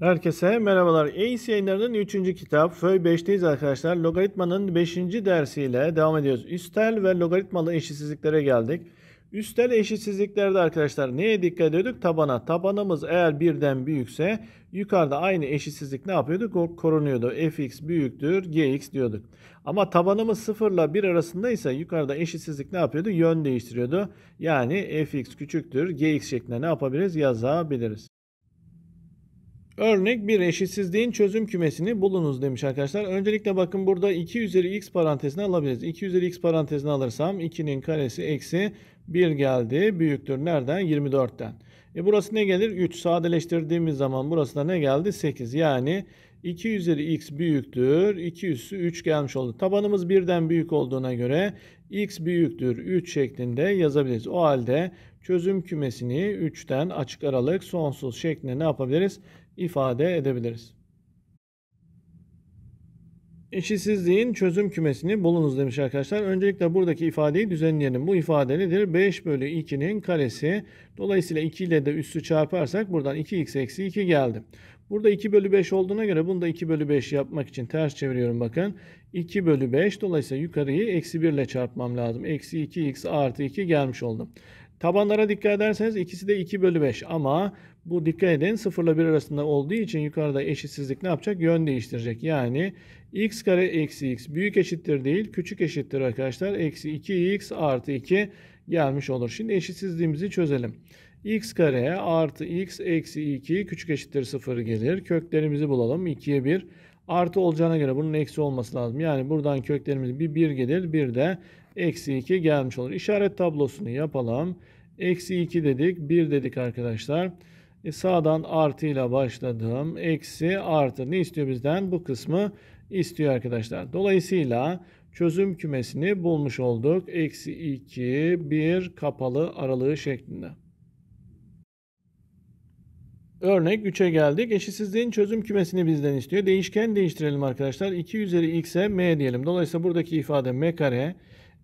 Herkese merhabalar. ACE yayınlarının 3. kitap Föy 5'teyiz arkadaşlar. Logaritmanın 5. dersiyle devam ediyoruz. Üstel ve logaritmalı eşitsizliklere geldik. Üstel eşitsizliklerde arkadaşlar neye dikkat ediyorduk? Tabana. Tabanımız eğer birden büyükse yukarıda aynı eşitsizlik ne yapıyorduk? Korunuyordu. fx büyüktür gx diyorduk. Ama tabanımız 0 ile 1 arasında ise yukarıda eşitsizlik ne yapıyordu? Yön değiştiriyordu. Yani fx küçüktür gx şeklinde ne yapabiliriz? Yazabiliriz. Örnek bir eşitsizliğin çözüm kümesini bulunuz demiş arkadaşlar. Öncelikle bakın burada 2 üzeri x parantezine alabiliriz. 2 üzeri x parantezine alırsam 2'nin karesi eksi 1 geldi. Büyüktür nereden? 24'ten. E burası ne gelir? 3. Sadeleştirdiğimiz zaman burası da ne geldi? 8. Yani 2 üzeri x büyüktür. 2 üssü 3 gelmiş oldu. Tabanımız 1'den büyük olduğuna göre x büyüktür 3 şeklinde yazabiliriz. O halde çözüm kümesini 3'ten açık aralık sonsuz şeklinde ne yapabiliriz? ifade edebiliriz. Eşitsizliğin çözüm kümesini bulunuz demiş arkadaşlar. Öncelikle buradaki ifadeyi düzenleyelim. Bu ifade nedir? 5 bölü 2'nin karesi. Dolayısıyla 2 ile de üstü çarparsak buradan 2x eksi 2 geldi. Burada 2 bölü 5 olduğuna göre bunu da 2 bölü 5 yapmak için ters çeviriyorum bakın. 2 bölü 5 dolayısıyla yukarıyı eksi 1 ile çarpmam lazım. Eksi 2x artı 2 gelmiş oldum. Tabanlara dikkat ederseniz ikisi de 2 bölü 5 ama bu dikkat edin 0 ile 1 arasında olduğu için yukarıda eşitsizlik ne yapacak? Yön değiştirecek. Yani x kare eksi x büyük eşittir değil küçük eşittir arkadaşlar. Eksi 2x artı 2 gelmiş olur. Şimdi eşitsizliğimizi çözelim. x kare artı x eksi 2 küçük eşittir 0 gelir. Köklerimizi bulalım. 2'ye 1 artı olacağına göre bunun eksi olması lazım. Yani buradan köklerimiz bir 1 gelir bir de eksi 2 gelmiş olur. İşaret tablosunu yapalım. Eksi 2 dedik 1 dedik arkadaşlar. Arkadaşlar. E sağdan artıyla başladım. Eksi artı ne istiyor bizden? Bu kısmı istiyor arkadaşlar. Dolayısıyla çözüm kümesini bulmuş olduk. Eksi 2, 1 kapalı aralığı şeklinde. Örnek 3'e geldik. Eşitsizliğin çözüm kümesini bizden istiyor. Değişken değiştirelim arkadaşlar. 2 üzeri x'e m diyelim. Dolayısıyla buradaki ifade m kare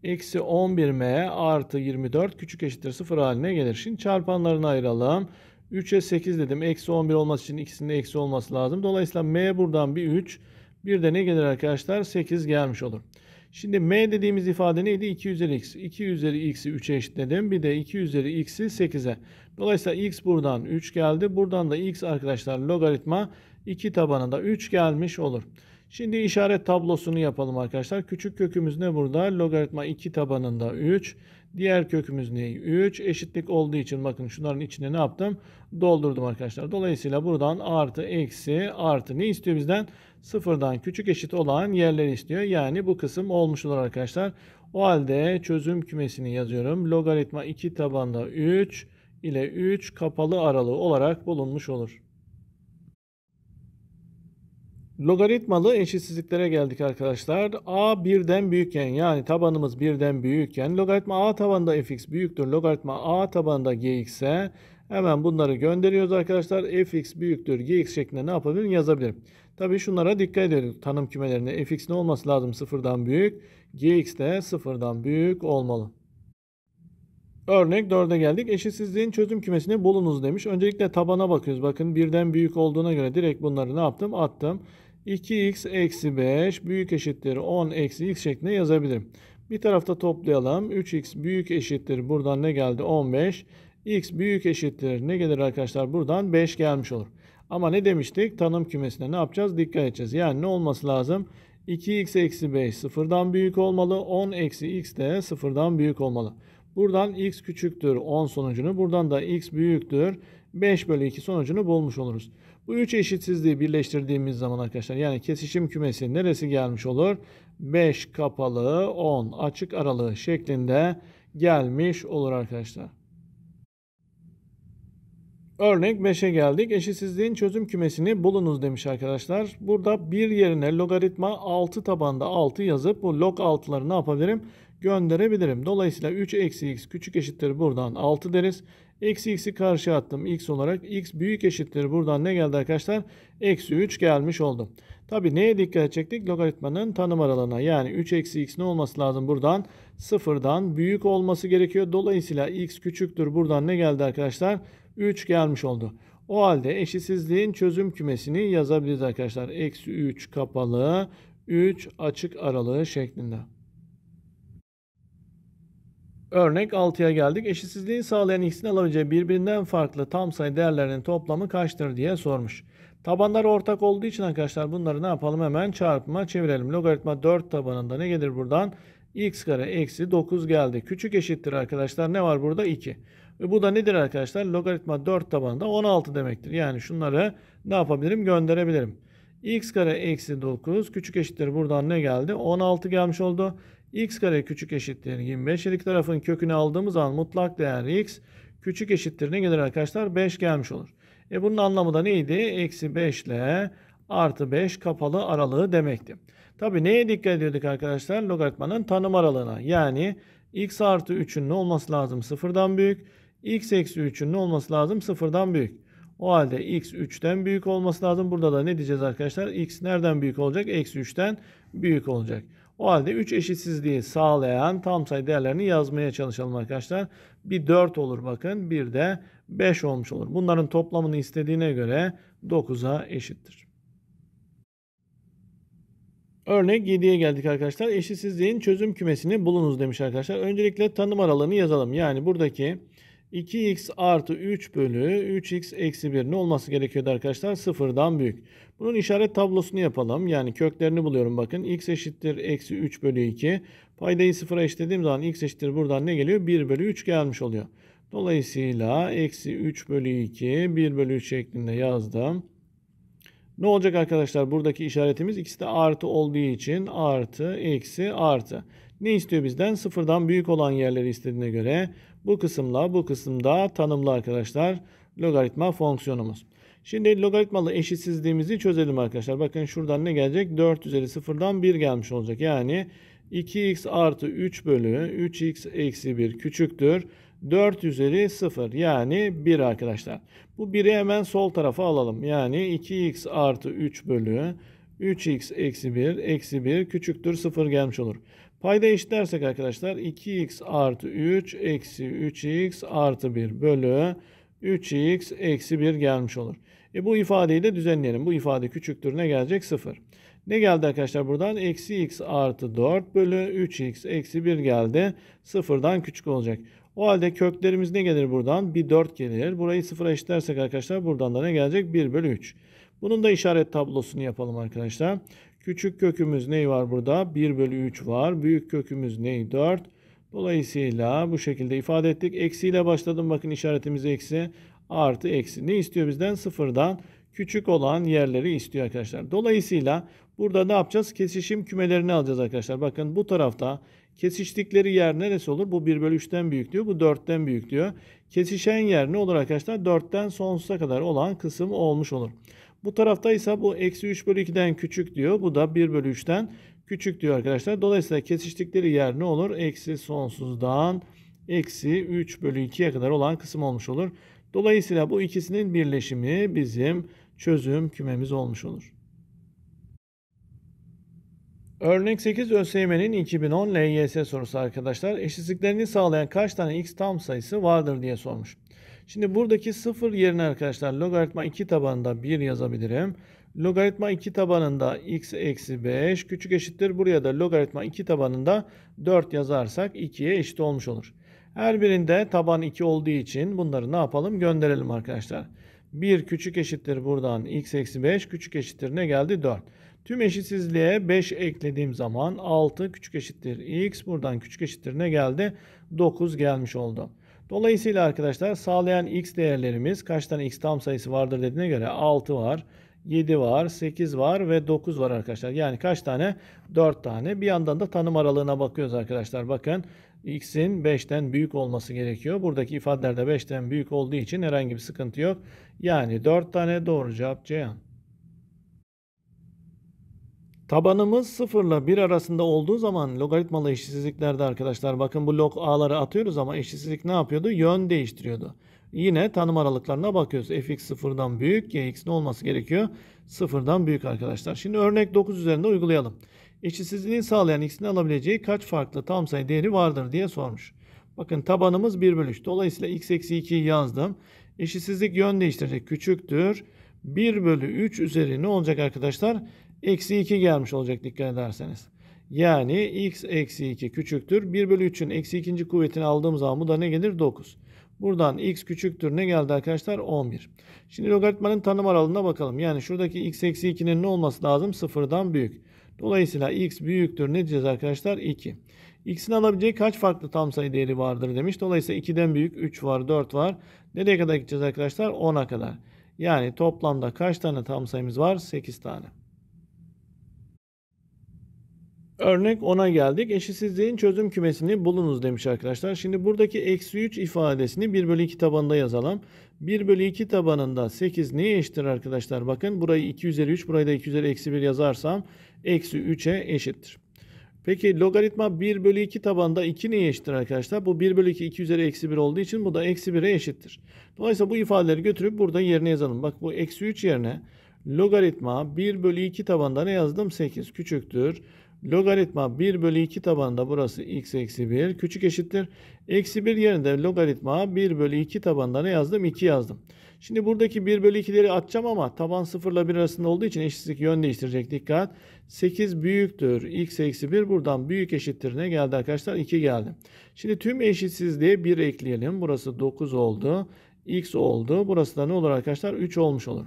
eksi 11m artı 24 küçük eşittir 0 haline gelir. Şimdi çarpanlarını ayıralım. 3'e 8 dedim. Eksi 11 olması için ikisinin eksi olması lazım. Dolayısıyla M buradan bir 3. Bir de ne gelir arkadaşlar? 8 gelmiş olur. Şimdi M dediğimiz ifade neydi? 2 üzeri x. 2 üzeri x'i 3'e eşitledim. Bir de 2 üzeri x'i 8'e. Dolayısıyla x buradan 3 geldi. Buradan da x arkadaşlar logaritma 2 tabanında 3 gelmiş olur. Şimdi işaret tablosunu yapalım arkadaşlar. Küçük kökümüz ne burada? Logaritma 2 tabanında 3. 3. Diğer kökümüz ne? 3 eşitlik olduğu için bakın şunların içine ne yaptım? Doldurdum arkadaşlar. Dolayısıyla buradan artı eksi artı ne istiyor bizden? Sıfırdan küçük eşit olan yerleri istiyor. Yani bu kısım olmuş olur arkadaşlar. O halde çözüm kümesini yazıyorum. Logaritma 2 tabanda 3 ile 3 kapalı aralığı olarak bulunmuş olur. Logaritmalı eşitsizliklere geldik arkadaşlar. A birden büyükken yani tabanımız birden büyükken logaritma A tabanında fx büyüktür. Logaritma A tabanında e, hemen bunları gönderiyoruz arkadaşlar. fx büyüktür gx şeklinde ne yapabilirim yazabilirim. Tabii şunlara dikkat ediyoruz. tanım kümelerine. fx ne olması lazım sıfırdan büyük. gx de sıfırdan büyük olmalı. Örnek 4'e geldik. Eşitsizliğin çözüm kümesini bulunuz demiş. Öncelikle tabana bakıyoruz. Bakın birden büyük olduğuna göre direkt bunları ne yaptım? Attım. 2x eksi 5 büyük eşittir 10 eksi x şeklinde yazabilirim. Bir tarafta toplayalım. 3x büyük eşittir buradan ne geldi? 15. x büyük eşittir ne gelir arkadaşlar? Buradan 5 gelmiş olur. Ama ne demiştik? Tanım kümesine ne yapacağız? Dikkat edeceğiz. Yani ne olması lazım? 2x eksi 5 sıfırdan büyük olmalı. 10 eksi x de sıfırdan büyük olmalı. Buradan x küçüktür 10 sonucunu. Buradan da x büyüktür 5 bölü 2 sonucunu bulmuş oluruz. Bu üç eşitsizliği birleştirdiğimiz zaman arkadaşlar yani kesişim kümesi neresi gelmiş olur? 5 kapalı 10 açık aralığı şeklinde gelmiş olur arkadaşlar. Örnek 5'e geldik. Eşitsizliğin çözüm kümesini bulunuz demiş arkadaşlar. Burada bir yerine logaritma 6 tabanda 6 yazıp bu log 6'ları ne yapabilirim? Gönderebilirim. Dolayısıyla 3 eksi x küçük eşittir buradan 6 deriz. Eksi x'i karşı attım x olarak. x büyük eşittir. Buradan ne geldi arkadaşlar? Eksi 3 gelmiş oldu. Tabi neye dikkat edecektik? Logaritmanın tanım aralığına. Yani 3 eksi x ne olması lazım buradan? Sıfırdan büyük olması gerekiyor. Dolayısıyla x küçüktür. Buradan ne geldi arkadaşlar? 3 gelmiş oldu. O halde eşitsizliğin çözüm kümesini yazabiliriz arkadaşlar. Eksi 3 kapalı, 3 açık aralığı şeklinde. Örnek 6'ya geldik. Eşitsizliği sağlayan x'in alabileceği birbirinden farklı tam sayı değerlerinin toplamı kaçtır diye sormuş. Tabanlar ortak olduğu için arkadaşlar bunları ne yapalım hemen çarpma çevirelim. Logaritma 4 tabanında ne gelir buradan? x kare eksi 9 geldi. Küçük eşittir arkadaşlar ne var burada? 2. Ve bu da nedir arkadaşlar? Logaritma 4 tabanında 16 demektir. Yani şunları ne yapabilirim? Gönderebilirim. x kare eksi 9 küçük eşittir buradan ne geldi? 16 gelmiş oldu x kare küçük eşittir 25. Her tarafın kökünü aldığımız zaman mutlak değer x küçük eşittir ne gelir arkadaşlar? 5 gelmiş olur. E bunun anlamı da neydi? Eksi 5 ile artı 5 kapalı aralığı demekti. Tabi neye dikkat ediyorduk arkadaşlar? Logaritmanın tanım aralığına. Yani x artı 3'ün ne olması lazım? Sıfırdan büyük. x eksi 3'ün ne olması lazım? Sıfırdan büyük. O halde x 3'ten büyük olması lazım. Burada da ne diyeceğiz arkadaşlar? x nereden büyük olacak? Eksi 3'ten büyük olacak. O halde 3 eşitsizliği sağlayan tam sayı değerlerini yazmaya çalışalım arkadaşlar. Bir 4 olur bakın bir de 5 olmuş olur. Bunların toplamını istediğine göre 9'a eşittir. Örnek 7'ye geldik arkadaşlar. Eşitsizliğin çözüm kümesini bulunuz demiş arkadaşlar. Öncelikle tanım aralığını yazalım. Yani buradaki 2x artı 3 bölü 3x eksi 1 ne olması gerekiyordu arkadaşlar? Sıfırdan büyük. Bunun işaret tablosunu yapalım. Yani köklerini buluyorum bakın. x eşittir eksi 3 bölü 2. Paydayı sıfıra eşitlediğim zaman x eşittir buradan ne geliyor? 1 bölü 3 gelmiş oluyor. Dolayısıyla eksi 3 bölü 2 1 bölü 3 şeklinde yazdım. Ne olacak arkadaşlar? Buradaki işaretimiz ikisi de artı olduğu için artı, eksi, artı. Ne istiyor bizden? Sıfırdan büyük olan yerleri istediğine göre bu kısımla bu kısımda tanımlı arkadaşlar logaritma fonksiyonumuz. Şimdi logaritmalı eşitsizliğimizi çözelim arkadaşlar. Bakın şuradan ne gelecek? 4 üzeri 0'dan 1 gelmiş olacak. Yani 2x artı 3 bölü 3x eksi 1 küçüktür. 4 üzeri 0 yani 1 arkadaşlar. Bu 1'i hemen sol tarafa alalım. Yani 2x artı 3 bölü 3x eksi 1 eksi 1 küçüktür 0 gelmiş olur. Payda eşitlersek arkadaşlar 2x artı 3 eksi 3x artı 1 bölü 3x eksi 1 gelmiş olur. E bu ifadeyi de düzenleyelim. Bu ifade küçüktür ne gelecek? 0. Ne geldi arkadaşlar buradan? Eksi x artı 4 bölü 3x eksi 1 geldi. sıfırdan küçük olacak. O halde köklerimiz ne gelir buradan? Bir 4 gelir. Burayı sıfıra eşitlersek arkadaşlar buradan da ne gelecek? 1 bölü 3. Bunun da işaret tablosunu yapalım arkadaşlar. Küçük kökümüz ne var burada? 1 bölü 3 var. Büyük kökümüz ne? 4. Dolayısıyla bu şekilde ifade ettik. Eksiyle başladım. Bakın işaretimiz eksi. Artı eksi. Ne istiyor bizden? Sıfırdan küçük olan yerleri istiyor arkadaşlar. Dolayısıyla burada ne yapacağız? Kesişim kümelerini alacağız arkadaşlar. Bakın bu tarafta kesiştikleri yer neresi olur? Bu 1 bölü 3'ten büyük diyor. Bu 4'ten büyük diyor. Kesişen yer ne olur arkadaşlar? 4'ten sonsuza kadar olan kısım olmuş olur. Bu tarafta ise bu eksi 3 bölü 2'den küçük diyor. Bu da 1 bölü 3'ten küçük diyor arkadaşlar. Dolayısıyla kesiştikleri yer ne olur? Eksi sonsuzdan eksi 3 bölü 2'ye kadar olan kısım olmuş olur. Dolayısıyla bu ikisinin birleşimi bizim çözüm kümemiz olmuş olur. Örnek 8 ÖSYM'nin 2010 LYS sorusu arkadaşlar. Eşitsizliklerini sağlayan kaç tane x tam sayısı vardır diye sormuş. Şimdi buradaki 0 yerine arkadaşlar logaritma 2 tabanında 1 yazabilirim. Logaritma 2 tabanında x eksi 5 küçük eşittir. Buraya da logaritma 2 tabanında 4 yazarsak 2'ye eşit olmuş olur. Her birinde taban 2 olduğu için bunları ne yapalım gönderelim arkadaşlar. 1 küçük eşittir buradan x eksi 5 küçük eşittir ne geldi 4. Tüm eşitsizliğe 5 eklediğim zaman 6 küçük eşittir x buradan küçük eşittir ne geldi 9 gelmiş oldu. Dolayısıyla arkadaşlar sağlayan x değerlerimiz kaç tane x tam sayısı vardır dediğine göre 6 var. 7 var, 8 var ve 9 var arkadaşlar. Yani kaç tane? 4 tane. Bir yandan da tanım aralığına bakıyoruz arkadaşlar. Bakın x'in 5'ten büyük olması gerekiyor. Buradaki ifadelerde 5'ten büyük olduğu için herhangi bir sıkıntı yok. Yani 4 tane doğru cevap Ceyhan. Tabanımız sıfırla bir arasında olduğu zaman logaritmalı eşitsizliklerde arkadaşlar bakın bu log a'ları atıyoruz ama eşitsizlik ne yapıyordu? Yön değiştiriyordu. Yine tanım aralıklarına bakıyoruz. fx sıfırdan büyük, gx ne olması gerekiyor? Sıfırdan büyük arkadaşlar. Şimdi örnek 9 üzerinde uygulayalım. Eşitsizliği sağlayan x'in alabileceği kaç farklı tam sayı değeri vardır diye sormuş. Bakın tabanımız 1 bölü 3. Dolayısıyla x eksi 2'yi yazdım. Eşitsizlik yön değiştirecek. Küçüktür. 1 bölü 3 üzeri ne olacak Arkadaşlar. Eksi 2 gelmiş olacak dikkat ederseniz. Yani x eksi 2 küçüktür. 1 bölü 3'ün eksi 2. kuvvetini aldığım zaman bu da ne gelir? 9. Buradan x küçüktür. Ne geldi arkadaşlar? 11. Şimdi logaritmanın tanım aralığına bakalım. Yani şuradaki x eksi 2'nin ne olması lazım? 0'dan büyük. Dolayısıyla x büyüktür. Ne diyeceğiz arkadaşlar? 2. X'in alabileceği kaç farklı tam sayı değeri vardır demiş. Dolayısıyla 2'den büyük 3 var, 4 var. Nereye kadar gideceğiz arkadaşlar? 10'a kadar. Yani toplamda kaç tane tam sayımız var? 8 tane. Örnek 10'a geldik. Eşitsizliğin çözüm kümesini bulunuz demiş arkadaşlar. Şimdi buradaki eksi 3 ifadesini 1 bölü 2 tabanında yazalım. 1 bölü 2 tabanında 8 neye eşittir arkadaşlar? Bakın burayı 2 üzeri 3, burayı da 2 üzeri eksi 1 yazarsam eksi 3'e eşittir. Peki logaritma 1 bölü 2 tabanda 2 neye eşittir arkadaşlar? Bu 1 bölü 2 2 üzeri eksi 1 olduğu için bu da eksi 1'e eşittir. Dolayısıyla bu ifadeleri götürüp burada yerine yazalım. Bak bu eksi 3 yerine logaritma 1 bölü 2 tabanında ne yazdım? 8 küçüktür. Logaritma 1 bölü 2 tabanında burası x eksi 1 küçük eşittir. Eksi 1 yerinde logaritma 1 bölü 2 tabanında ne yazdım? 2 yazdım. Şimdi buradaki 1 bölü 2'leri atacağım ama taban 0 ile 1 arasında olduğu için eşitlik yön değiştirecek. Dikkat. 8 büyüktür. x eksi 1 buradan büyük eşittir. Ne geldi arkadaşlar? 2 geldi. Şimdi tüm eşitsizliğe 1 ekleyelim. Burası 9 oldu. x oldu. Burası da ne olur arkadaşlar? 3 olmuş olur.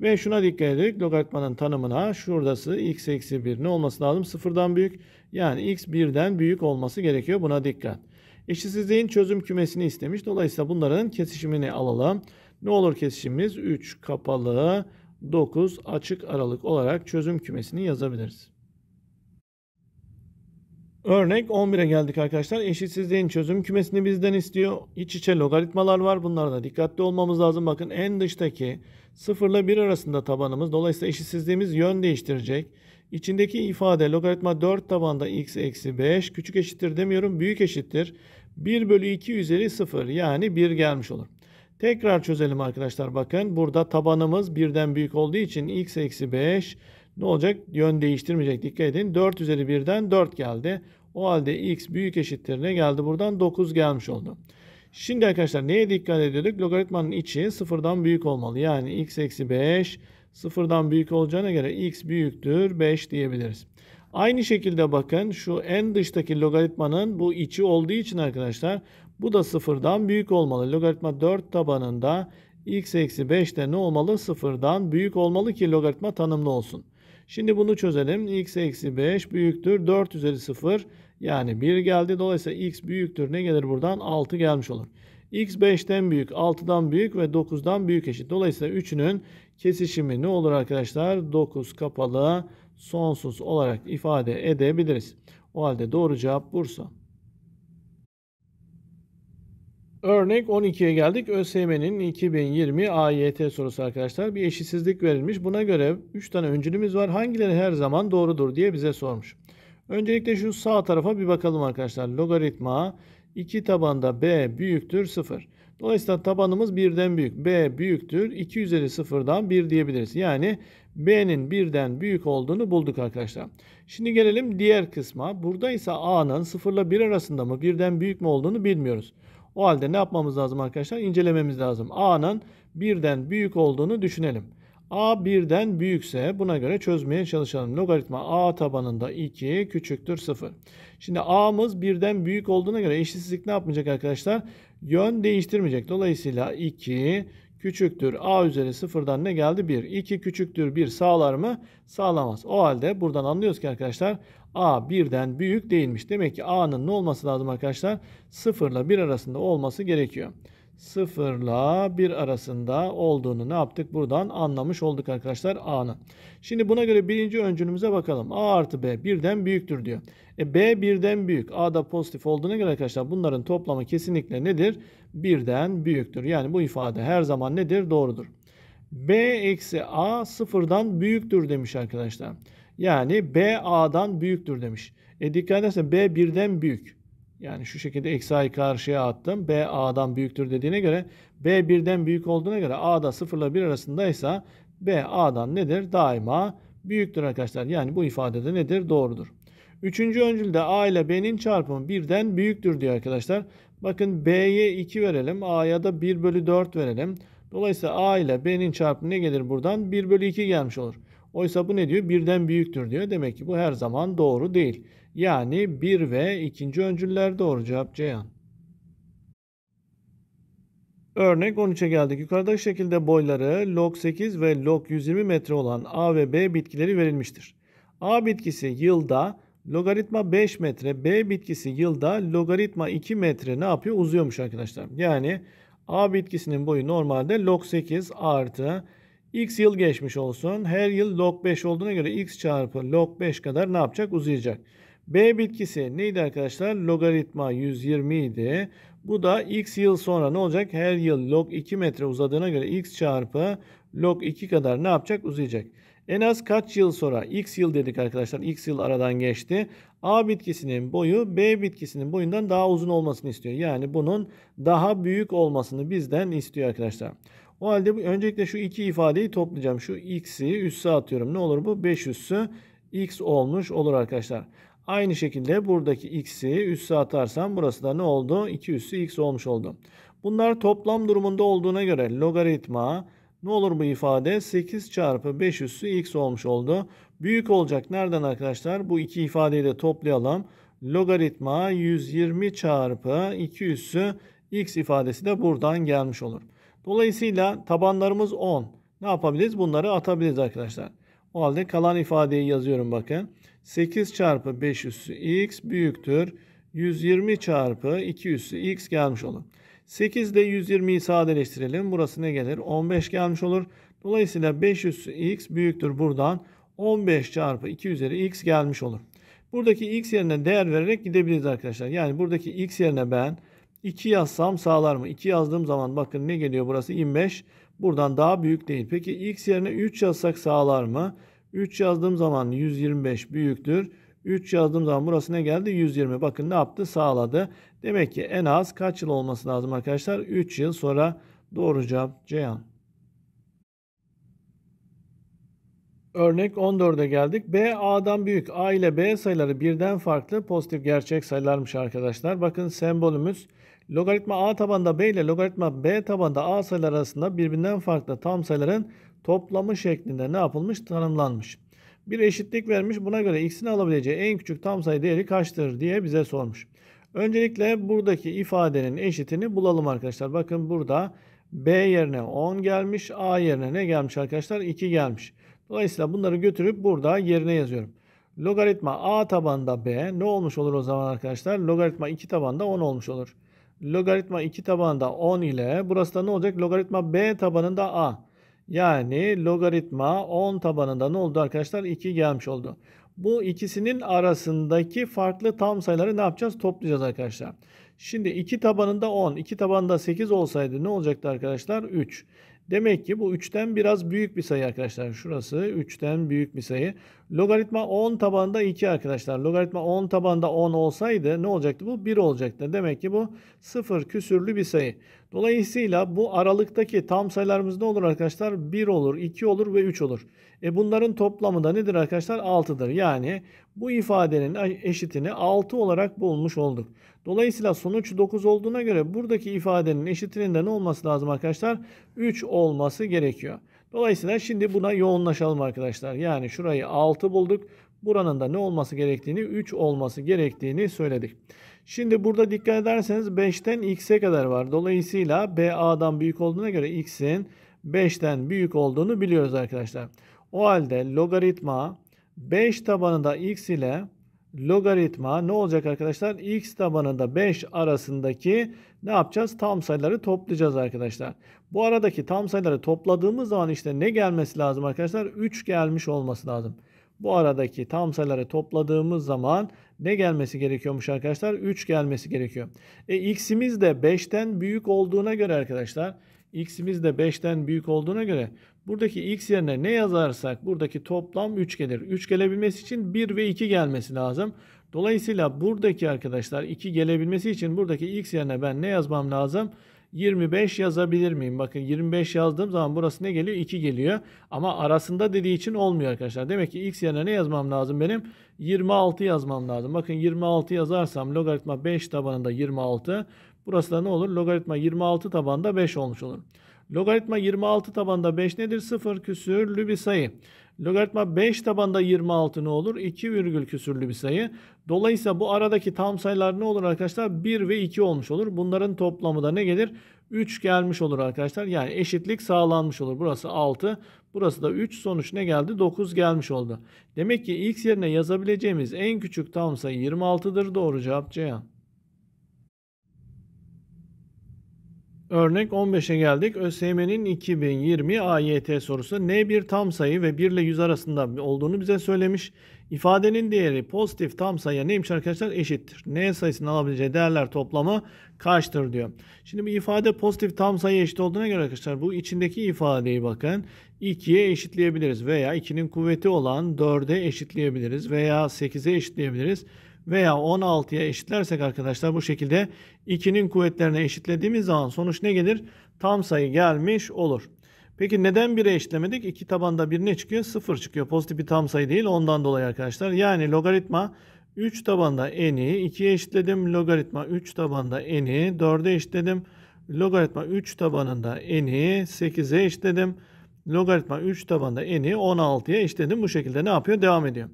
Ve şuna dikkat edelim. Logaritmanın tanımına şuradası x eksi 1 ne olması lazım? Sıfırdan büyük. Yani x birden büyük olması gerekiyor. Buna dikkat. Eşitsizliğin çözüm kümesini istemiş. Dolayısıyla bunların kesişimini alalım. Ne olur kesişimimiz? 3 kapalı 9 açık aralık olarak çözüm kümesini yazabiliriz. Örnek 11'e geldik arkadaşlar. Eşitsizliğin çözüm kümesini bizden istiyor. İç içe logaritmalar var. Bunlara da dikkatli olmamız lazım. Bakın en dıştaki 0 ile 1 arasında tabanımız. Dolayısıyla eşitsizliğimiz yön değiştirecek. İçindeki ifade logaritma 4 tabanda x eksi 5 küçük eşittir demiyorum büyük eşittir. 1 bölü 2 üzeri 0 yani 1 gelmiş olur. Tekrar çözelim arkadaşlar bakın burada tabanımız 1'den büyük olduğu için x eksi 5 ne olacak yön değiştirmeyecek dikkat edin 4 üzeri 1'den 4 geldi. O halde x büyük eşittir ne geldi buradan 9 gelmiş oldu. Şimdi arkadaşlar neye dikkat ediyorduk? Logaritmanın içi sıfırdan büyük olmalı. Yani x eksi 5 sıfırdan büyük olacağına göre x büyüktür 5 diyebiliriz. Aynı şekilde bakın şu en dıştaki logaritmanın bu içi olduğu için arkadaşlar bu da sıfırdan büyük olmalı. Logaritma 4 tabanında x eksi 5'te ne olmalı? Sıfırdan büyük olmalı ki logaritma tanımlı olsun. Şimdi bunu çözelim. x eksi 5 büyüktür 4 üzeri 0 yani 1 geldi. Dolayısıyla x büyüktür. Ne gelir buradan? 6 gelmiş olur. x 5'ten büyük, 6'dan büyük ve 9'dan büyük eşit. Dolayısıyla üçünün kesişimi ne olur arkadaşlar? 9 kapalı sonsuz olarak ifade edebiliriz. O halde doğru cevap Bursa. Örnek 12'ye geldik. ÖSYM'nin 2020 AYT sorusu arkadaşlar. Bir eşitsizlik verilmiş. Buna göre 3 tane öncülümüz var. Hangileri her zaman doğrudur diye bize sormuş. Öncelikle şu sağ tarafa bir bakalım arkadaşlar. Logaritma 2 tabanda b büyüktür 0. Dolayısıyla tabanımız 1'den büyük. b büyüktür 2 üzeri 0'dan 1 diyebiliriz. Yani b'nin 1'den büyük olduğunu bulduk arkadaşlar. Şimdi gelelim diğer kısma. Burada ise a'nın 0 ile 1 arasında mı 1'den büyük mü olduğunu bilmiyoruz. O halde ne yapmamız lazım arkadaşlar? İncelememiz lazım. a'nın 1'den büyük olduğunu düşünelim a birden büyükse buna göre çözmeye çalışalım. Logaritma a tabanında 2 küçüktür 0. Şimdi a'mız birden büyük olduğuna göre eşitsizlik ne yapmayacak arkadaşlar? Yön değiştirmeyecek. Dolayısıyla 2 küçüktür a üzeri 0'dan ne geldi? 1. 2 küçüktür 1 sağlar mı? Sağlamaz. O halde buradan anlıyoruz ki arkadaşlar a birden büyük değilmiş. Demek ki a'nın ne olması lazım arkadaşlar? 0 ile 1 arasında olması gerekiyor sıfırla bir arasında olduğunu ne yaptık? Buradan anlamış olduk arkadaşlar a'nı. Şimdi buna göre birinci öncülümüze bakalım. A artı B birden büyüktür diyor. E B birden büyük. A da pozitif olduğuna göre arkadaşlar bunların toplamı kesinlikle nedir? Birden büyüktür. Yani bu ifade her zaman nedir? Doğrudur. B eksi A sıfırdan büyüktür demiş arkadaşlar. Yani B A'dan büyüktür demiş. E dikkat edersen B birden büyük. Yani şu şekilde eksi a'yı karşıya attım. B a'dan büyüktür dediğine göre B birden büyük olduğuna göre a'da 0 ile 1 arasındaysa B a'dan nedir? Daima büyüktür arkadaşlar. Yani bu ifadede nedir? Doğrudur. Üçüncü öncülde a ile b'nin çarpımı birden büyüktür diyor arkadaşlar. Bakın b'ye 2 verelim. a'ya da 1 bölü 4 verelim. Dolayısıyla a ile b'nin çarpımı ne gelir buradan? 1 bölü 2 gelmiş olur. Oysa bu ne diyor? Birden büyüktür diyor. Demek ki bu her zaman doğru değil. Yani 1 ve ikinci öncüller doğru cevap Ceyhan. Örnek 13'e geldik. Yukarıdaki şekilde boyları log 8 ve log 120 metre olan A ve B bitkileri verilmiştir. A bitkisi yılda logaritma 5 metre, B bitkisi yılda logaritma 2 metre ne yapıyor? Uzuyormuş arkadaşlar. Yani A bitkisinin boyu normalde log 8 artı x yıl geçmiş olsun. Her yıl log 5 olduğuna göre x çarpı log 5 kadar ne yapacak? Uzayacak. B bitkisi neydi arkadaşlar? Logaritma 120 idi. Bu da x yıl sonra ne olacak? Her yıl log 2 metre uzadığına göre x çarpı log 2 kadar ne yapacak? Uzayacak. En az kaç yıl sonra? X yıl dedik arkadaşlar. X yıl aradan geçti. A bitkisinin boyu B bitkisinin boyundan daha uzun olmasını istiyor. Yani bunun daha büyük olmasını bizden istiyor arkadaşlar. O halde bu, öncelikle şu iki ifadeyi toplayacağım. Şu x'i üsse atıyorum. Ne olur bu? 5 üssü x olmuş olur arkadaşlar. Aynı şekilde buradaki x'i üsse atarsam burası da ne oldu? 2 üssü x olmuş oldu. Bunlar toplam durumunda olduğuna göre logaritma ne olur bu ifade? 8 çarpı 5 üssü x olmuş oldu. Büyük olacak nereden arkadaşlar? Bu iki ifadeyi de toplayalım. Logaritma 120 çarpı 2 üssü x ifadesi de buradan gelmiş olur. Dolayısıyla tabanlarımız 10. Ne yapabiliriz? Bunları atabiliriz arkadaşlar. O halde kalan ifadeyi yazıyorum bakın. 8 çarpı 5 üssü x büyüktür. 120 çarpı 2 üssü x gelmiş olur. 8 ile 120'yi sadeleştirelim. Burası ne gelir? 15 gelmiş olur. Dolayısıyla 5 üssü x büyüktür buradan. 15 çarpı 2 üzeri x gelmiş olur. Buradaki x yerine değer vererek gidebiliriz arkadaşlar. Yani buradaki x yerine ben 2 yazsam sağlar mı? 2 yazdığım zaman bakın ne geliyor burası 25. Buradan daha büyük değil. Peki x yerine 3 yazsak sağlar mı? 3 yazdığım zaman 125 büyüktür. 3 yazdığım zaman burası ne geldi? 120. Bakın ne yaptı? Sağladı. Demek ki en az kaç yıl olması lazım arkadaşlar? 3 yıl sonra doğru cevap Ceyhan. Örnek 14'e geldik. B A'dan büyük. A ile B sayıları birden farklı pozitif gerçek sayılarmış arkadaşlar. Bakın sembolümüz logaritma A tabanda B ile logaritma B tabanda A sayıları arasında birbirinden farklı tam sayıların toplamı şeklinde ne yapılmış? Tanımlanmış. Bir eşitlik vermiş. Buna göre x'in alabileceği en küçük tam sayı değeri kaçtır diye bize sormuş. Öncelikle buradaki ifadenin eşitini bulalım arkadaşlar. Bakın burada B yerine 10 gelmiş. A yerine ne gelmiş arkadaşlar? 2 gelmiş. Dolayısıyla bunları götürüp burada yerine yazıyorum. Logaritma A tabanda B ne olmuş olur o zaman arkadaşlar? Logaritma 2 tabanda 10 olmuş olur. Logaritma 2 tabanda 10 ile burası da ne olacak? Logaritma B tabanında A. Yani logaritma 10 tabanında ne oldu arkadaşlar? 2 gelmiş oldu. Bu ikisinin arasındaki farklı tam sayıları ne yapacağız? Toplayacağız arkadaşlar. Şimdi 2 tabanında 10, 2 tabanında 8 olsaydı ne olacaktı arkadaşlar? 3. Demek ki bu 3'ten biraz büyük bir sayı arkadaşlar. Şurası 3'ten büyük bir sayı. Logaritma 10 tabanda 2 arkadaşlar. Logaritma 10 tabanda 10 olsaydı ne olacaktı bu? 1 olacaktı. Demek ki bu 0 küsürlü bir sayı. Dolayısıyla bu aralıktaki tam sayılarımız ne olur arkadaşlar? 1 olur, 2 olur ve 3 olur. E bunların toplamı da nedir arkadaşlar? 6'dır. Yani bu ifadenin eşitini 6 olarak bulmuş olduk. Dolayısıyla sonuç 9 olduğuna göre buradaki ifadenin eşitinin de ne olması lazım arkadaşlar? 3 olması gerekiyor. Dolayısıyla şimdi buna yoğunlaşalım arkadaşlar. Yani şurayı 6 bulduk. Buranın da ne olması gerektiğini 3 olması gerektiğini söyledik. Şimdi burada dikkat ederseniz 5'ten x'e kadar var. Dolayısıyla BA'dan büyük olduğuna göre x'in 5'ten büyük olduğunu biliyoruz arkadaşlar. O halde logaritma 5 tabanında x ile logaritma ne olacak arkadaşlar? x tabanında 5 arasındaki ne yapacağız? Tam sayıları toplayacağız arkadaşlar. Bu aradaki tam sayıları topladığımız zaman işte ne gelmesi lazım arkadaşlar? 3 gelmiş olması lazım. Bu aradaki tam sayıları topladığımız zaman ne gelmesi gerekiyormuş arkadaşlar? 3 gelmesi gerekiyor. E x'imiz de 5'ten büyük olduğuna göre arkadaşlar x'imiz de 5'ten büyük olduğuna göre Buradaki x yerine ne yazarsak buradaki toplam 3 gelir. 3 gelebilmesi için 1 ve 2 gelmesi lazım. Dolayısıyla buradaki arkadaşlar 2 gelebilmesi için buradaki x yerine ben ne yazmam lazım? 25 yazabilir miyim? Bakın 25 yazdığım zaman burası ne geliyor? 2 geliyor. Ama arasında dediği için olmuyor arkadaşlar. Demek ki x yerine ne yazmam lazım benim? 26 yazmam lazım. Bakın 26 yazarsam logaritma 5 tabanında 26. Burası da ne olur? Logaritma 26 tabanında 5 olmuş olur. Logaritma 26 tabanda 5 nedir? 0 küsürlü bir sayı. Logaritma 5 tabanda 26 ne olur? 2 virgül küsürlü bir sayı. Dolayısıyla bu aradaki tam sayılar ne olur arkadaşlar? 1 ve 2 olmuş olur. Bunların toplamı da ne gelir? 3 gelmiş olur arkadaşlar. Yani eşitlik sağlanmış olur. Burası 6. Burası da 3. Sonuç ne geldi? 9 gelmiş oldu. Demek ki x yerine yazabileceğimiz en küçük tam sayı 26'dır. Doğru cevap C. Örnek 15'e geldik. ÖSYM'nin 2020 AYT sorusu N1 tam sayı ve 1 ile 100 arasında olduğunu bize söylemiş. İfadenin değeri pozitif tam sayıya neymiş arkadaşlar? Eşittir. N sayısının alabileceği değerler toplamı kaçtır diyor. Şimdi bu ifade pozitif tam sayı eşit olduğuna göre arkadaşlar bu içindeki ifadeyi bakın 2'ye eşitleyebiliriz veya 2'nin kuvveti olan 4'e eşitleyebiliriz veya 8'e eşitleyebiliriz veya 16'ya eşitlersek arkadaşlar bu şekilde 2'nin kuvvetlerine eşitlediğimiz zaman sonuç ne gelir? Tam sayı gelmiş olur. Peki neden 1'e eşitlemedik? 2 tabanda 1 ne çıkıyor? 0 çıkıyor. Pozitif bir tam sayı değil ondan dolayı arkadaşlar. Yani logaritma 3 tabanda n'i 2'ye eşitledim. Logaritma 3 tabanda n'i 4'e eşitledim. Logaritma 3 tabanında n'i 8'e eşitledim. Logaritma 3 tabanda n'i 16'ya eşitledim. Bu şekilde ne yapıyor? Devam ediyor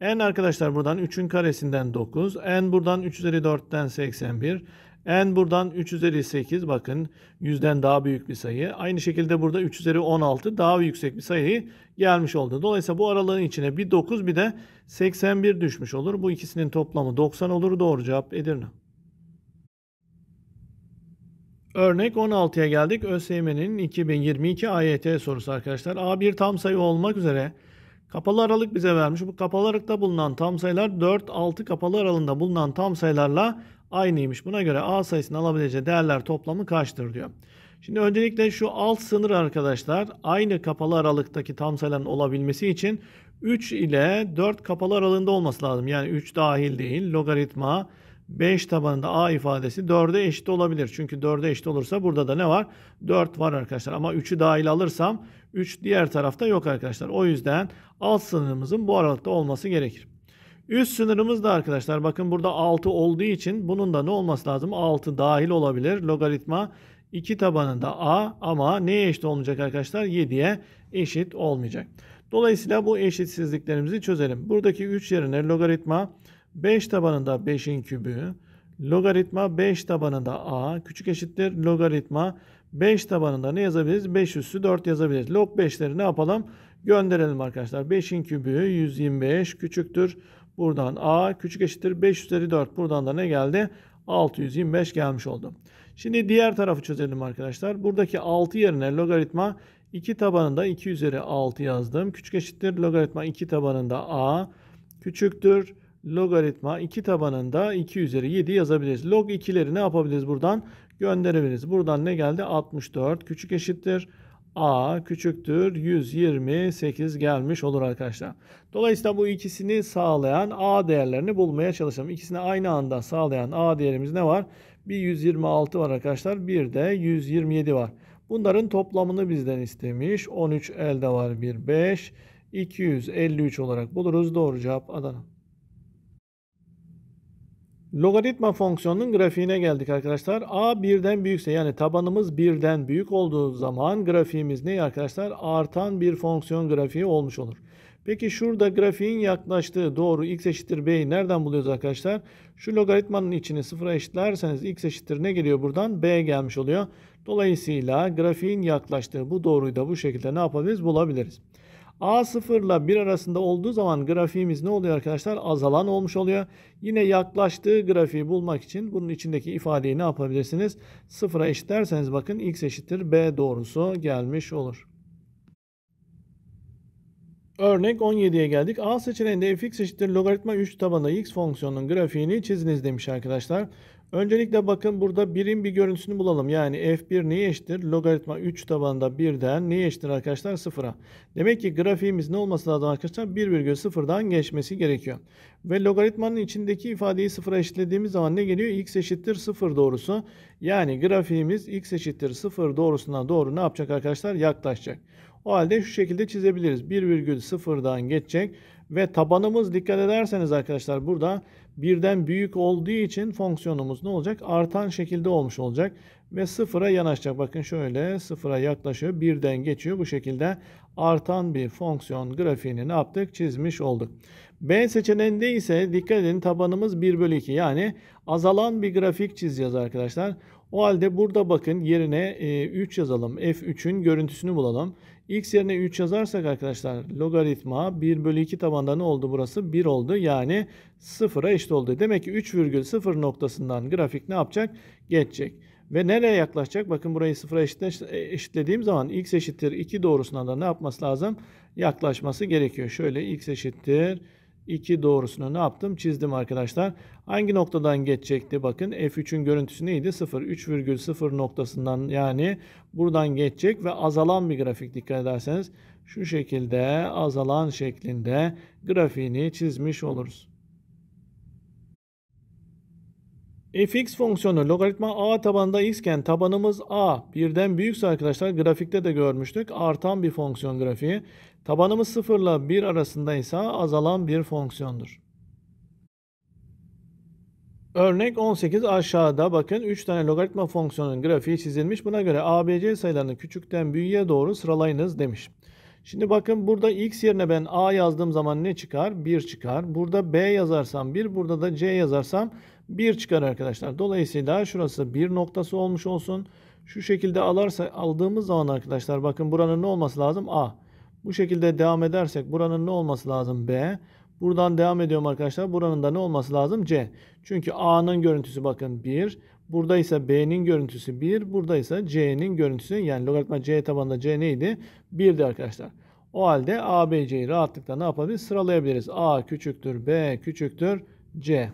n arkadaşlar buradan 3'ün karesinden 9. n buradan 3 üzeri 4'ten 81. n buradan 3 üzeri 8 bakın 100'den daha büyük bir sayı. Aynı şekilde burada 3 üzeri 16 daha yüksek bir sayı gelmiş oldu. Dolayısıyla bu aralığın içine bir 9 bir de 81 düşmüş olur. Bu ikisinin toplamı 90 olur. Doğru cevap Edirne. Örnek 16'ya geldik. ÖSYM'nin 2022 AYT sorusu arkadaşlar. A1 tam sayı olmak üzere Kapalı aralık bize vermiş. Bu kapalı aralıkta bulunan tam sayılar 4, 6 kapalı aralığında bulunan tam sayılarla aynıymış. Buna göre A sayısını alabileceği değerler toplamı kaçtır diyor. Şimdi öncelikle şu alt sınır arkadaşlar aynı kapalı aralıktaki tam sayıların olabilmesi için 3 ile 4 kapalı aralığında olması lazım. Yani 3 dahil değil logaritma 5 tabanında a ifadesi 4'e eşit olabilir. Çünkü 4'e eşit olursa burada da ne var? 4 var arkadaşlar. Ama 3'ü dahil alırsam 3 diğer tarafta yok arkadaşlar. O yüzden alt sınırımızın bu aralıkta olması gerekir. Üst sınırımız da arkadaşlar bakın burada 6 olduğu için bunun da ne olması lazım? 6 dahil olabilir. Logaritma 2 tabanında a ama neye eşit olmayacak arkadaşlar? 7'ye eşit olmayacak. Dolayısıyla bu eşitsizliklerimizi çözelim. Buradaki 3 yerine logaritma 5 tabanında 5'in kübü logaritma 5 tabanında a küçük eşittir logaritma 5 tabanında ne yazabiliriz? 5 üssü 4 yazabiliriz. Log 5'leri ne yapalım? Gönderelim arkadaşlar. 5'in kübü 125 küçüktür. Buradan a küçük eşittir 5 üzeri 4. Buradan da ne geldi? 625 gelmiş oldu. Şimdi diğer tarafı çözelim arkadaşlar. Buradaki 6 yerine logaritma 2 tabanında 2 üzeri 6 yazdım. Küçük eşittir logaritma 2 tabanında a küçüktür logaritma 2 tabanında 2 üzeri 7 yazabiliriz. Log 2'leri ne yapabiliriz buradan? Gönderebiliriz. Buradan ne geldi? 64 küçük eşittir. A küçüktür 128 gelmiş olur arkadaşlar. Dolayısıyla bu ikisini sağlayan A değerlerini bulmaya çalışalım. İkisini aynı anda sağlayan A değerimiz ne var? Bir 126 var arkadaşlar. Bir de 127 var. Bunların toplamını bizden istemiş. 13 elde var bir 5. 253 olarak buluruz. Doğru cevap Adana. Logaritma fonksiyonunun grafiğine geldik arkadaşlar. A birden büyükse yani tabanımız birden büyük olduğu zaman grafiğimiz ne arkadaşlar? Artan bir fonksiyon grafiği olmuş olur. Peki şurada grafiğin yaklaştığı doğru x eşittir b'yi nereden buluyoruz arkadaşlar? Şu logaritmanın içini sıfıra eşitlerseniz x eşittir ne geliyor buradan? b gelmiş oluyor. Dolayısıyla grafiğin yaklaştığı bu doğruyu da bu şekilde ne yapabiliriz? Bulabiliriz. A0 ile 1 arasında olduğu zaman grafiğimiz ne oluyor arkadaşlar? Azalan olmuş oluyor. Yine yaklaştığı grafiği bulmak için bunun içindeki ifadeyi ne yapabilirsiniz? Sıfıra eşitlerseniz bakın x eşittir b doğrusu gelmiş olur. Örnek 17'ye geldik. A seçeneğinde fx eşittir logaritma 3 tabanı x fonksiyonunun grafiğini çiziniz demiş arkadaşlar. Öncelikle bakın burada birim bir görüntüsünü bulalım. Yani f1 neye eşittir? Logaritma 3 tabanında 1'den neye eşittir arkadaşlar? 0'a. Demek ki grafiğimiz ne olması lazım arkadaşlar? 1 virgül geçmesi gerekiyor. Ve logaritmanın içindeki ifadeyi 0'a eşitlediğimiz zaman ne geliyor? x eşittir 0 doğrusu. Yani grafiğimiz x eşittir 0 doğrusuna doğru ne yapacak arkadaşlar? Yaklaşacak. O halde şu şekilde çizebiliriz. 1,0'dan geçecek ve tabanımız dikkat ederseniz arkadaşlar burada birden büyük olduğu için fonksiyonumuz ne olacak? Artan şekilde olmuş olacak ve sıfıra yanaşacak. Bakın şöyle sıfıra yaklaşıyor. Birden geçiyor. Bu şekilde artan bir fonksiyon grafiğini ne yaptık? Çizmiş olduk. B seçeneğinde ise dikkat edin tabanımız 1 bölü 2. Yani azalan bir grafik çizeceğiz arkadaşlar. Arkadaşlar. O halde burada bakın yerine 3 e, yazalım. F3'ün görüntüsünü bulalım. X yerine 3 yazarsak arkadaşlar logaritma 1 bölü 2 tabanda ne oldu burası? 1 oldu. Yani 0'a eşit oldu. Demek ki 3 virgül 0 noktasından grafik ne yapacak? Geçecek. Ve nereye yaklaşacak? Bakın burayı 0'a eşitlediğim e, zaman x eşittir 2 doğrusuna da ne yapması lazım? Yaklaşması gerekiyor. Şöyle x eşittir 2 doğrusunu ne yaptım? Çizdim arkadaşlar. Hangi noktadan geçecekti? Bakın F3'ün görüntüsü neydi? 0. 3,0 noktasından yani buradan geçecek ve azalan bir grafik dikkat ederseniz şu şekilde azalan şeklinde grafiğini çizmiş oluruz. fx fonksiyonu logaritma a tabanında xken tabanımız a birden büyükse arkadaşlar grafikte de görmüştük artan bir fonksiyon grafiği. Tabanımız 0 ile 1 arasında ise azalan bir fonksiyondur. Örnek 18 aşağıda bakın 3 tane logaritma fonksiyonun grafiği çizilmiş. Buna göre ABC sayılarını küçükten büyüğe doğru sıralayınız demiş. Şimdi bakın burada x yerine ben a yazdığım zaman ne çıkar? 1 çıkar. Burada b yazarsam 1, burada da c yazarsam 1 çıkar arkadaşlar. Dolayısıyla şurası 1 noktası olmuş olsun. Şu şekilde alarsa aldığımız zaman arkadaşlar bakın buranın ne olması lazım? a. Bu şekilde devam edersek buranın ne olması lazım? B. Buradan devam ediyorum arkadaşlar. Buranın da ne olması lazım? C. Çünkü A'nın görüntüsü bakın 1. Burada ise B'nin görüntüsü 1. Burada ise C'nin görüntüsü yani logaritma C tabanında C neydi? 1'di arkadaşlar. O halde A, B, C'yi rahatlıkla ne yapabiliriz? Sıralayabiliriz. A küçüktür, B küçüktür, C.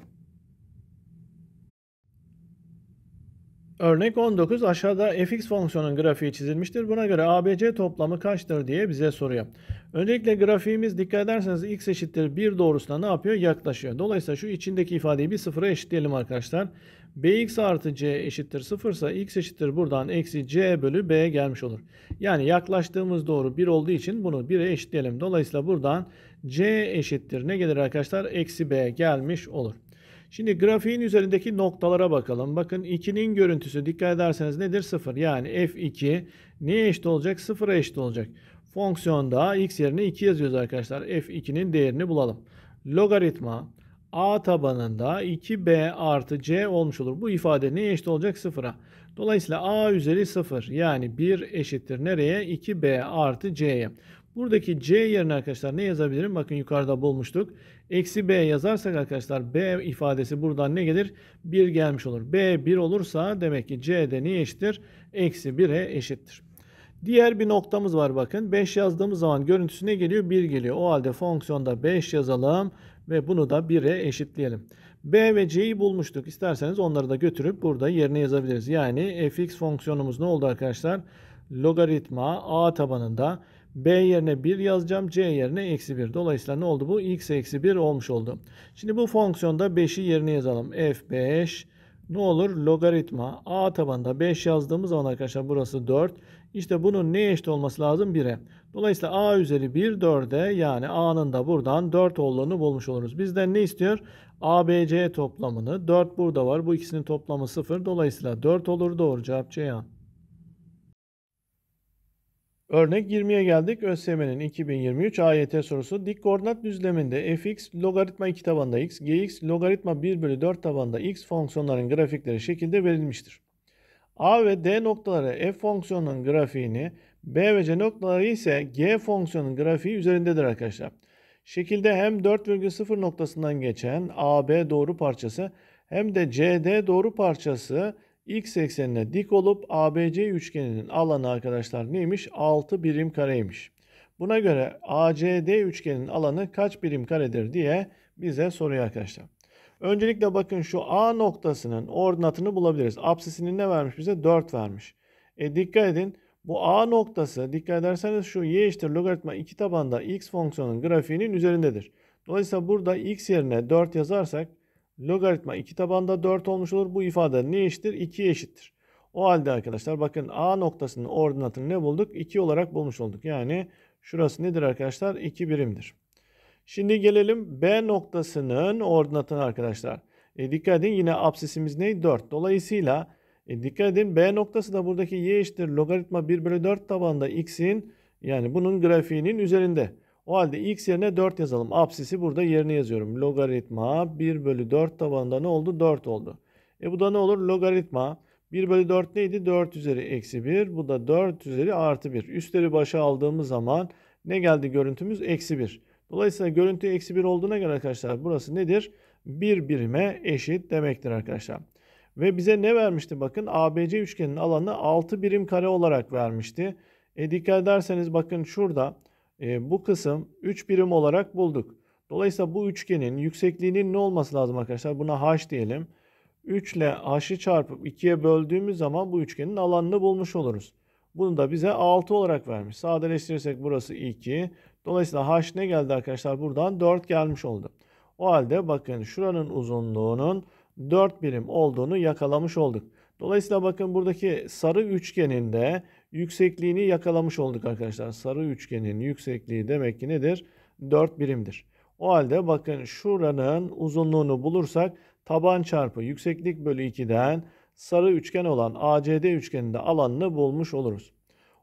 Örnek 19 aşağıda fx fonksiyonun grafiği çizilmiştir. Buna göre abc toplamı kaçtır diye bize soruyor. Öncelikle grafiğimiz dikkat ederseniz x eşittir 1 doğrusuna ne yapıyor? Yaklaşıyor. Dolayısıyla şu içindeki ifadeyi bir sıfıra eşitleyelim arkadaşlar. bx artı c eşittir 0 ise x eşittir buradan eksi c bölü b gelmiş olur. Yani yaklaştığımız doğru 1 olduğu için bunu 1'e eşitleyelim. Dolayısıyla buradan c eşittir ne gelir arkadaşlar? Eksi b gelmiş olur. Şimdi grafiğin üzerindeki noktalara bakalım. Bakın 2'nin görüntüsü dikkat ederseniz nedir? 0. Yani f2 neye eşit olacak? 0'a eşit olacak. Fonksiyonda x yerine 2 yazıyoruz arkadaşlar. f2'nin değerini bulalım. Logaritma a tabanında 2b artı c olmuş olur. Bu ifade neye eşit olacak? 0'a. Dolayısıyla a üzeri 0 yani 1 eşittir nereye? 2b artı c'ye. Buradaki C yerine arkadaşlar ne yazabilirim? Bakın yukarıda bulmuştuk. Eksi b yazarsak arkadaşlar b ifadesi buradan ne gelir? 1 gelmiş olur. b 1 olursa demek ki c de niye eşittir? Eksi 1'e eşittir. Diğer bir noktamız var bakın. 5 yazdığımız zaman görüntüsü ne geliyor? 1 geliyor. O halde fonksiyonda 5 yazalım ve bunu da 1'e eşitleyelim. B ve C'yi bulmuştuk. İsterseniz onları da götürüp burada yerine yazabiliriz. Yani fx fonksiyonumuz ne oldu arkadaşlar? Logaritma a tabanında B yerine 1 yazacağım. C yerine eksi 1. Dolayısıyla ne oldu bu? X eksi 1 olmuş oldu. Şimdi bu fonksiyonda 5'i yerine yazalım. F5 ne olur? Logaritma A tabanında 5 yazdığımız zaman arkadaşlar burası 4. İşte bunun ne eşit olması lazım? 1'e. Dolayısıyla A üzeri 1 4'e yani A'nın da buradan 4 olduğunu bulmuş oluruz. Bizden ne istiyor? ABC toplamını. 4 burada var. Bu ikisinin toplamı 0. Dolayısıyla 4 olur. Doğru cevap C. Ya. Örnek 20'ye geldik. ÖSYM'nin 2023 AYT sorusu dik koordinat düzleminde fx logaritma 2 tabanda x, gx logaritma 1 bölü 4 tabanda x fonksiyonların grafikleri şekilde verilmiştir. A ve D noktaları f fonksiyonunun grafiğini, B ve C noktaları ise g fonksiyonunun grafiği üzerindedir arkadaşlar. Şekilde hem 4,0 noktasından geçen AB doğru parçası hem de CD doğru parçası X eksenine dik olup ABC üçgeninin alanı arkadaşlar neymiş? 6 birim kareymiş. Buna göre ACD üçgenin alanı kaç birim karedir diye bize soruyor arkadaşlar. Öncelikle bakın şu A noktasının ordinatını bulabiliriz. Apsisini ne vermiş bize? 4 vermiş. E dikkat edin bu A noktası dikkat ederseniz şu y eşittir logaritma 2 tabanda x fonksiyonun grafiğinin üzerindedir. Dolayısıyla burada x yerine 4 yazarsak Logaritma 2 tabanda 4 olmuş olur. Bu ifade ne eşittir? 2'ye eşittir. O halde arkadaşlar bakın A noktasının ordinatını ne bulduk? 2 olarak bulmuş olduk. Yani şurası nedir arkadaşlar? 2 birimdir. Şimdi gelelim B noktasının ordinatına arkadaşlar. E, dikkat edin yine absisimiz ne? 4. Dolayısıyla e, dikkat edin B noktası da buradaki y eşittir logaritma 1 bölü 4 tabanda x'in yani bunun grafiğinin üzerinde. O halde x yerine 4 yazalım. Apsisi burada yerine yazıyorum. Logaritma 1 bölü 4 tabanında ne oldu? 4 oldu. E bu da ne olur? Logaritma 1 bölü 4 neydi? 4 üzeri eksi 1. Bu da 4 üzeri artı 1. Üstleri başa aldığımız zaman ne geldi görüntümüz? Eksi 1. Dolayısıyla görüntü eksi 1 olduğuna göre arkadaşlar burası nedir? 1 birime eşit demektir arkadaşlar. Ve bize ne vermişti? Bakın ABC üçgeninin alanı 6 birim kare olarak vermişti. E dikkat ederseniz bakın şurada e, bu kısım 3 birim olarak bulduk. Dolayısıyla bu üçgenin yüksekliğinin ne olması lazım arkadaşlar? Buna h diyelim. 3 ile h'ı çarpıp 2'ye böldüğümüz zaman bu üçgenin alanını bulmuş oluruz. Bunu da bize 6 olarak vermiş. Sadeleştirirsek burası 2. Dolayısıyla h ne geldi arkadaşlar? Buradan 4 gelmiş oldu. O halde bakın şuranın uzunluğunun 4 birim olduğunu yakalamış olduk. Dolayısıyla bakın buradaki sarı üçgeninde Yüksekliğini yakalamış olduk arkadaşlar. Sarı üçgenin yüksekliği demek ki nedir? 4 birimdir. O halde bakın şuranın uzunluğunu bulursak taban çarpı yükseklik bölü 2'den sarı üçgen olan ACD üçgeninde alanını bulmuş oluruz.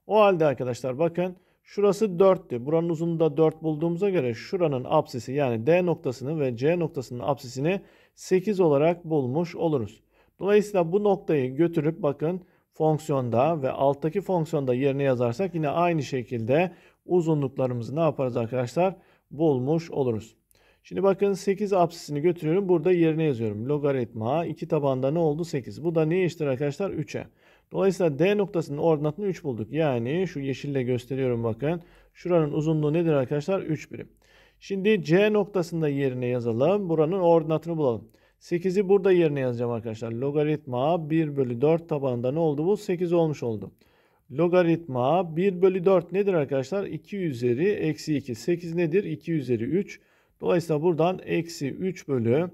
O halde arkadaşlar bakın şurası 4'tü. Buranın uzunluğu da 4 bulduğumuza göre şuranın apsisi yani D noktasını ve C noktasının apsisini 8 olarak bulmuş oluruz. Dolayısıyla bu noktayı götürüp bakın fonksiyonda ve alttaki fonksiyonda yerine yazarsak yine aynı şekilde uzunluklarımızı ne yaparız arkadaşlar? Bulmuş oluruz. Şimdi bakın 8 absisini götürüyorum. Burada yerine yazıyorum. Logaritma 2 tabanda ne oldu? 8. Bu da neye eşittir arkadaşlar? 3'e. Dolayısıyla D noktasının ordinatını 3 bulduk. Yani şu yeşille gösteriyorum bakın. Şuranın uzunluğu nedir arkadaşlar? 3 birim. Şimdi C noktasında yerine yazalım. Buranın ordinatını bulalım. 8'i burada yerine yazacağım arkadaşlar. Logaritma 1 bölü 4 tabanında ne oldu bu? 8 olmuş oldu. Logaritma 1 bölü 4 nedir arkadaşlar? 2 üzeri eksi 2. 8 nedir? 2 üzeri 3. Dolayısıyla buradan eksi 3 bölü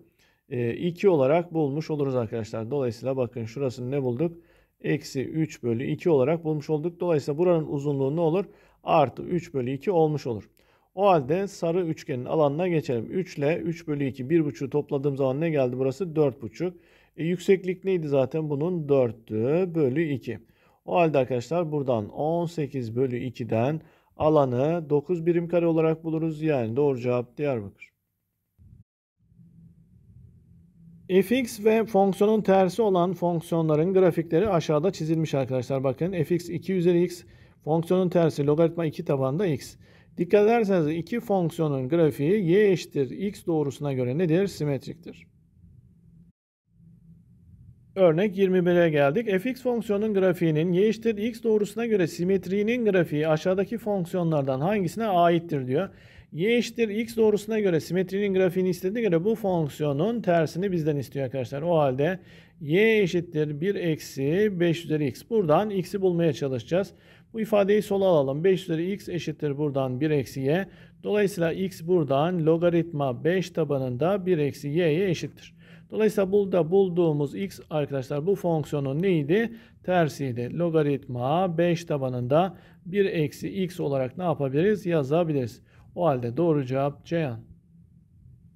2 e, olarak bulmuş oluruz arkadaşlar. Dolayısıyla bakın şurasını ne bulduk? Eksi 3 bölü 2 olarak bulmuş olduk. Dolayısıyla buranın uzunluğu ne olur? Artı 3 bölü 2 olmuş olur. O halde sarı üçgenin alanına geçelim. 3 ile 3 bölü 2 1,5'ü topladığım zaman ne geldi burası? 4,5. E, yükseklik neydi zaten? Bunun 4'tü bölü 2. O halde arkadaşlar buradan 18 bölü 2'den alanı 9 birim kare olarak buluruz. Yani doğru cevap Diyarbakır. fx ve fonksiyonun tersi olan fonksiyonların grafikleri aşağıda çizilmiş arkadaşlar. Bakın fx 2 üzeri x fonksiyonun tersi logaritma 2 tabanında x. Dikkat ederseniz iki fonksiyonun grafiği y eşittir x doğrusuna göre nedir? Simetriktir. Örnek 21'e geldik. fx fonksiyonun grafiğinin y eşittir x doğrusuna göre simetriğinin grafiği aşağıdaki fonksiyonlardan hangisine aittir diyor. y eşittir x doğrusuna göre simetriğinin grafiğini istediğine göre bu fonksiyonun tersini bizden istiyor arkadaşlar. O halde y eşittir 1 eksi 5 üzeri x. Buradan x'i bulmaya çalışacağız. Bu ifadeyi sola alalım. 5 üzeri x eşittir buradan 1 eksi y. Dolayısıyla x buradan logaritma 5 tabanında 1 eksi y'ye eşittir. Dolayısıyla burada bulduğumuz x arkadaşlar bu fonksiyonun neydi? Tersiydi. Logaritma 5 tabanında 1 eksi x olarak ne yapabiliriz? Yazabiliriz. O halde doğru cevap Ceyhan.